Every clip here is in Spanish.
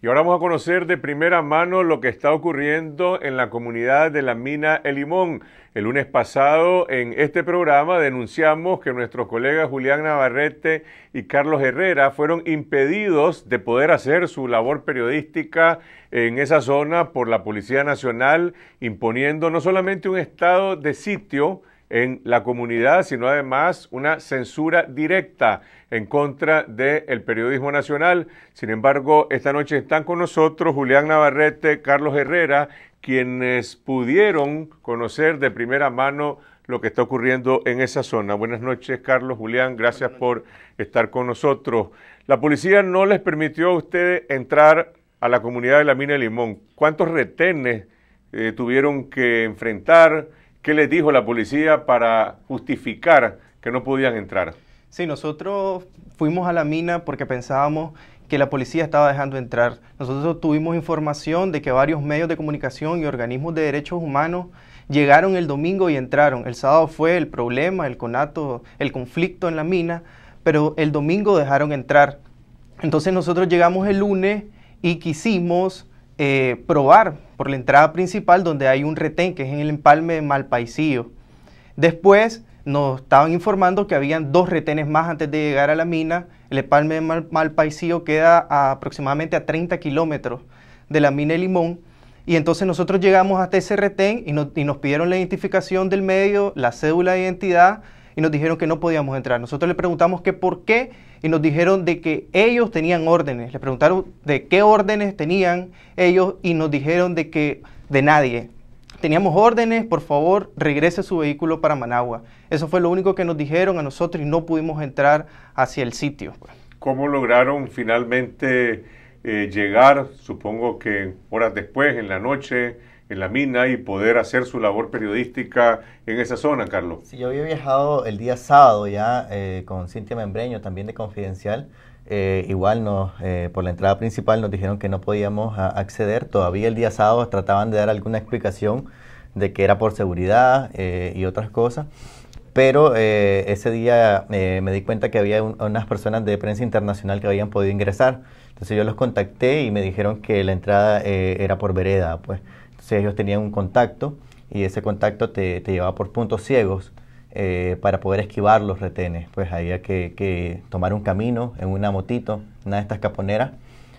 Y ahora vamos a conocer de primera mano lo que está ocurriendo en la comunidad de la mina El Limón. El lunes pasado en este programa denunciamos que nuestros colegas Julián Navarrete y Carlos Herrera fueron impedidos de poder hacer su labor periodística en esa zona por la Policía Nacional, imponiendo no solamente un estado de sitio, en la comunidad, sino además una censura directa en contra del periodismo nacional. Sin embargo, esta noche están con nosotros Julián Navarrete, Carlos Herrera, quienes pudieron conocer de primera mano lo que está ocurriendo en esa zona. Buenas noches, Carlos, Julián, gracias por estar con nosotros. La policía no les permitió a ustedes entrar a la comunidad de la mina de Limón. ¿Cuántos retenes eh, tuvieron que enfrentar? ¿Qué les dijo la policía para justificar que no podían entrar? Sí, nosotros fuimos a la mina porque pensábamos que la policía estaba dejando entrar. Nosotros tuvimos información de que varios medios de comunicación y organismos de derechos humanos llegaron el domingo y entraron. El sábado fue el problema, el conato, el conflicto en la mina, pero el domingo dejaron entrar. Entonces nosotros llegamos el lunes y quisimos eh, probar por la entrada principal donde hay un retén, que es en el empalme de Malpaicío. Después nos estaban informando que habían dos retenes más antes de llegar a la mina. El empalme de queda aproximadamente a 30 kilómetros de la mina de Limón. Y entonces nosotros llegamos hasta ese retén y nos pidieron la identificación del medio, la cédula de identidad, y nos dijeron que no podíamos entrar. Nosotros le preguntamos qué por qué y nos dijeron de que ellos tenían órdenes. Le preguntaron de qué órdenes tenían ellos y nos dijeron de que de nadie. Teníamos órdenes, por favor, regrese su vehículo para Managua. Eso fue lo único que nos dijeron a nosotros y no pudimos entrar hacia el sitio. ¿Cómo lograron finalmente eh, llegar, supongo que horas después, en la noche, en la mina y poder hacer su labor periodística en esa zona, Carlos. Sí, yo había viajado el día sábado ya eh, con Cintia Membreño, también de Confidencial. Eh, igual nos, eh, por la entrada principal nos dijeron que no podíamos ah, acceder. Todavía el día sábado trataban de dar alguna explicación de que era por seguridad y otras cosas. Pero ese día me di cuenta que había unas personas de prensa internacional que habían podido ingresar. Entonces yo los contacté y me dijeron que la entrada era por vereda, pues si ellos tenían un contacto y ese contacto te, te llevaba por puntos ciegos eh, para poder esquivar los retenes. Pues había que, tomar un camino en una motito, una de estas caponeras,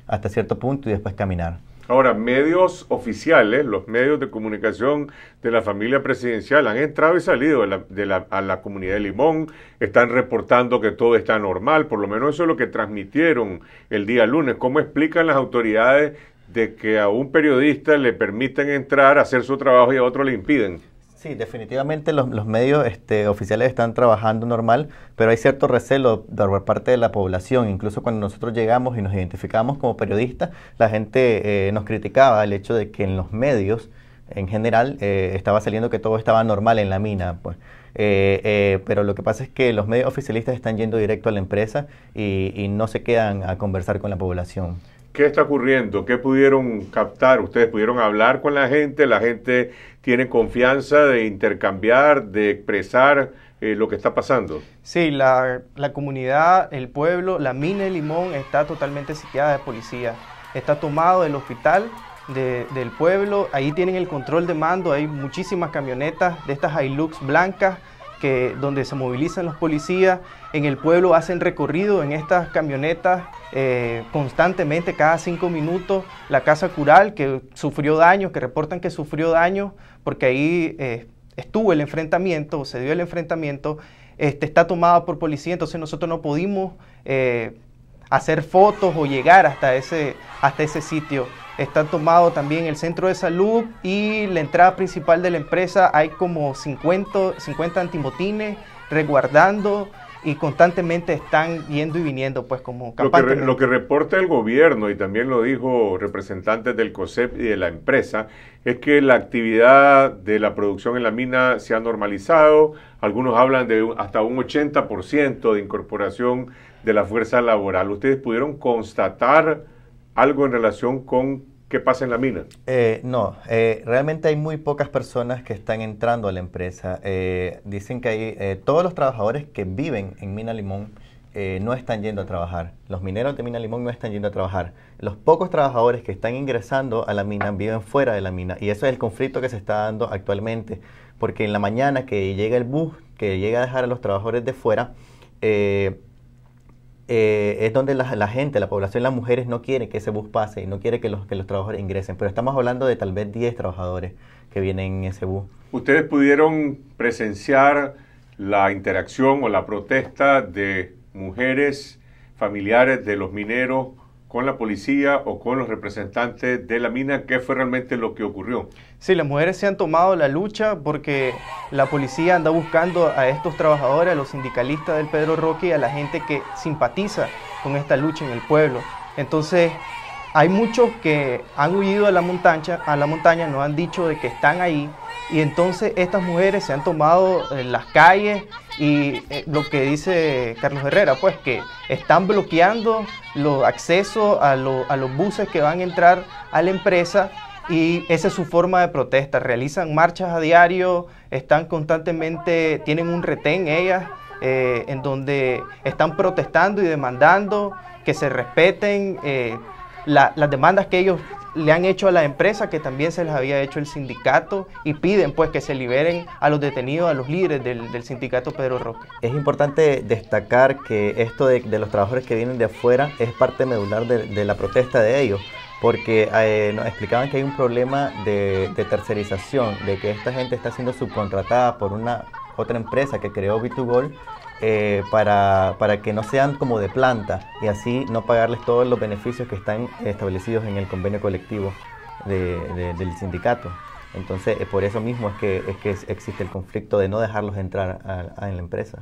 hasta cierto punto y después caminar. Ahora, medios oficiales, los medios de comunicación de la familia presidencial han entrado y salido a la comunidad de Limón, están reportando que todo está normal, por lo menos eso es lo que transmitieron el día lunes. ¿Cómo explican las autoridades de que a un periodista le permiten entrar a hacer su trabajo y a otro le impiden. Sí, definitivamente los, medios este, oficiales están trabajando normal, pero hay cierto recelo por parte de la población. Incluso cuando nosotros llegamos y nos identificamos como periodistas, la gente eh, nos criticaba el hecho de que en los medios, en general, eh, estaba saliendo que todo estaba normal en la mina. Pues. Eh, pero lo que pasa es que los medios oficialistas están yendo directo a la empresa y, y no se quedan a conversar con la población. ¿Qué está ocurriendo? ¿Qué pudieron captar? ¿Ustedes pudieron hablar con la gente? ¿La gente tiene confianza de intercambiar, de expresar eh, lo que está pasando? Sí, la, comunidad, el pueblo, la mina de Limón está totalmente sitiada de policía. Está tomado del hospital del pueblo. Ahí tienen el control de mando. Hay muchísimas camionetas de estas Hilux blancas que, donde se movilizan los policías en el pueblo, hacen recorrido en estas camionetas eh, constantemente, cada cinco minutos, la Casa Cural, que sufrió daños, que reportan que sufrió daños, porque ahí eh, estuvo el enfrentamiento, se dio el enfrentamiento, este, está tomada por policía, entonces nosotros no pudimos eh, hacer fotos o llegar hasta ese, hasta ese sitio. Está tomado también el centro de salud y la entrada principal de la empresa. Hay como 50, 50 antimotines resguardando y constantemente están yendo y viniendo, pues como lo que, lo que reporta el gobierno, y también lo dijo representantes del COSEP y de la empresa, es que la actividad de la producción en la mina se ha normalizado. Algunos hablan de hasta un 80% de incorporación de la fuerza laboral. ¿Ustedes pudieron constatar algo en relación con qué pasa en la mina? Eh, no, eh, realmente hay muy pocas personas que están entrando a la empresa. Eh, dicen que todos los trabajadores que viven en Mina Limón no están yendo a trabajar. Los mineros de Mina Limón no están yendo a trabajar. Los pocos trabajadores que están ingresando a la mina viven fuera de la mina. Y eso es el conflicto que se está dando actualmente. Porque en la mañana que llega el bus, que llega a dejar a los trabajadores de fuera, eh, es donde la, gente, la población, las mujeres no quieren que ese bus pase y no quiere que los, que los trabajadores ingresen. Pero estamos hablando de tal vez 10 trabajadores que vienen en ese bus. ¿Ustedes pudieron presenciar la interacción o la protesta de mujeres familiares de los mineros con la policía o con los representantes de la mina, qué fue realmente lo que ocurrió. Sí, las mujeres se han tomado la lucha porque la policía anda buscando a estos trabajadores, a los sindicalistas del Pedro Roque y a la gente que simpatiza con esta lucha en el pueblo. Entonces, hay muchos que han huido a la montaña, a la montaña nos han dicho de que están ahí, y entonces estas mujeres se han tomado en eh, las calles y eh, lo que dice Carlos Herrera, pues que están bloqueando los accesos a, a los buses que van a entrar a la empresa y esa es su forma de protesta. Realizan marchas a diario, están constantemente, tienen un retén ellas, eh, en donde están protestando y demandando que se respeten las demandas que ellos le han hecho a la empresa que también se les había hecho el sindicato y piden pues que se liberen a los detenidos, a los líderes del, sindicato Pedro Roque. Es importante destacar que esto de, los trabajadores que vienen de afuera es parte medular de, la protesta de ellos porque eh, nos explicaban que hay un problema de, tercerización, de que esta gente está siendo subcontratada por una otra empresa que creó b 2 eh, para, que no sean como de planta y así no pagarles todos los beneficios que están establecidos en el convenio colectivo del sindicato. Entonces, eh, por eso mismo es que, es que existe el conflicto de no dejarlos entrar en la empresa.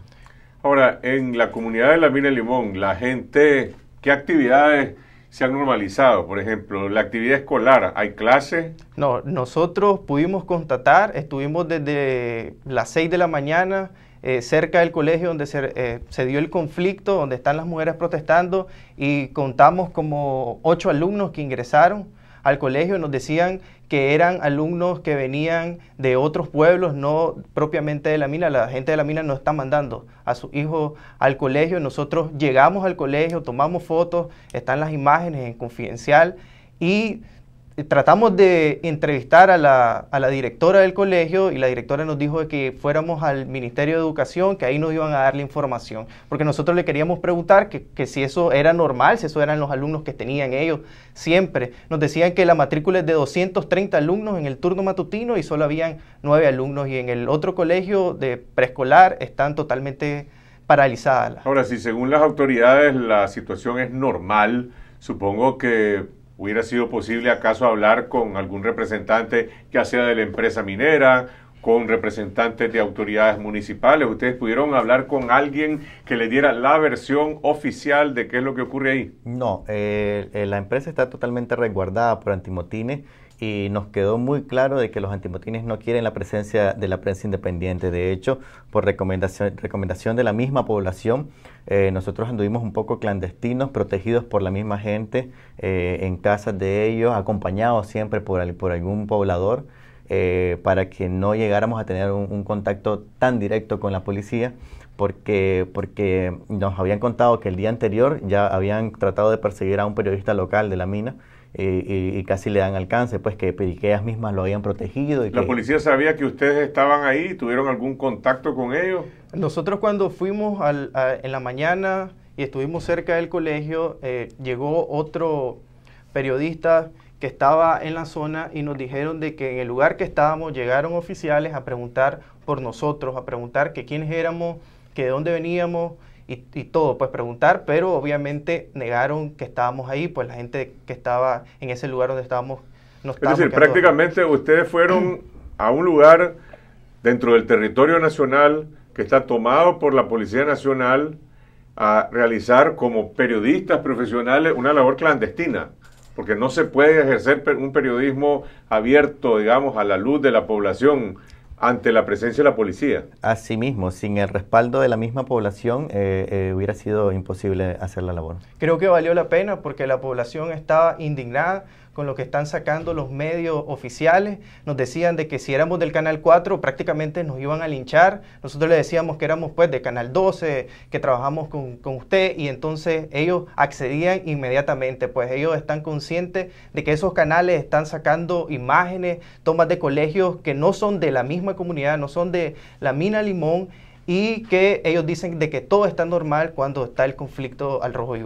Ahora, en la comunidad de la Mina Limón, la gente, ¿qué actividades se han normalizado? Por ejemplo, la actividad escolar, ¿hay clases? No, nosotros pudimos constatar, estuvimos desde las 6 de la mañana eh, cerca del colegio donde eh, se, dio el conflicto, donde están las mujeres protestando y contamos como ocho alumnos que ingresaron al colegio nos decían que eran alumnos que venían de otros pueblos, no propiamente de la mina. La gente de la mina no está mandando a sus hijos al colegio. Nosotros llegamos al colegio, tomamos fotos, están las imágenes en confidencial y eh, tratamos de entrevistar a la, a la, directora del colegio y la directora nos dijo que fuéramos al Ministerio de Educación, que ahí nos iban a dar la información, porque nosotros le queríamos preguntar que, si eso era normal, si eso eran los alumnos que tenían ellos siempre. Nos decían que la matrícula es de 230 alumnos en el turno matutino y solo habían 9 alumnos y en el otro colegio de preescolar están totalmente paralizadas. Ahora, si según las autoridades la situación es normal, supongo que ¿Hubiera sido posible acaso hablar con algún representante, ya sea de la empresa minera, con representantes de autoridades municipales? ¿Ustedes pudieron hablar con alguien que le diera la versión oficial de qué es lo que ocurre ahí? No, eh, eh, la empresa está totalmente resguardada por antimotines y nos quedó muy claro de que los antimotines no quieren la presencia de la prensa independiente. De hecho, por recomendación, recomendación de la misma población, eh, nosotros anduvimos un poco clandestinos, protegidos por la misma gente, eh, en casas de ellos, acompañados siempre por, algún poblador. Eh, para que no llegáramos a tener un, contacto tan directo con la policía, porque, porque nos habían contado que el día anterior ya habían tratado de perseguir a un periodista local de la mina, y, casi le dan alcance, pues que ellas mismas lo habían protegido. Y ¿La policía sabía que ustedes estaban ahí? ¿Tuvieron algún contacto con ellos? Nosotros cuando fuimos al, en la mañana y estuvimos cerca del colegio, eh, llegó otro periodista que estaba en la zona y nos dijeron de que en el lugar que estábamos llegaron oficiales a preguntar por nosotros, a preguntar que quiénes éramos, que de dónde veníamos y, todo, pues preguntar, pero obviamente negaron que estábamos ahí, pues la gente que estaba en ese lugar donde estábamos... No es decir, prácticamente ustedes fueron a un lugar dentro del territorio nacional que está tomado por la Policía Nacional a realizar como periodistas profesionales una labor clandestina, porque no se puede ejercer un periodismo abierto, digamos, a la luz de la población ante la presencia de la policía. Asimismo, sin el respaldo de la misma población eh, eh, hubiera sido imposible hacer la labor. Creo que valió la pena porque la población estaba indignada con lo que están sacando los medios oficiales. Nos decían de que si éramos del Canal 4 prácticamente nos iban a linchar. Nosotros le decíamos que éramos pues de Canal 12, que trabajamos con, usted y entonces ellos accedían inmediatamente. Pues ellos están conscientes de que esos canales están sacando imágenes, tomas de colegios que no son de la misma comunidad, no son de la mina Limón y que ellos dicen de que todo está normal cuando está el conflicto al rojo y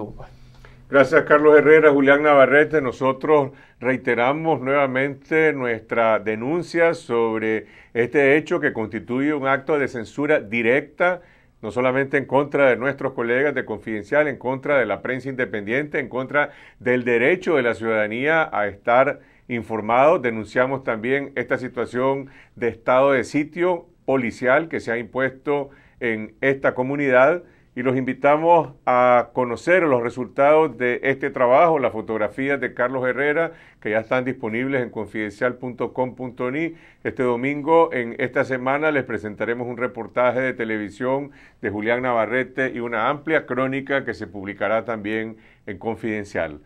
Gracias, Carlos Herrera, Julián Navarrete. Nosotros reiteramos nuevamente nuestra denuncia sobre este hecho que constituye un acto de censura directa, no solamente en contra de nuestros colegas de Confidencial, en contra de la prensa independiente, en contra del derecho de la ciudadanía a estar informado. Denunciamos también esta situación de estado de sitio policial que se ha impuesto en esta comunidad y los invitamos a conocer los resultados de este trabajo, las fotografías de Carlos Herrera, que ya están disponibles en confidencial.com.ni. Este domingo, en esta semana, les presentaremos un reportaje de televisión de Julián Navarrete y una amplia crónica que se publicará también en Confidencial.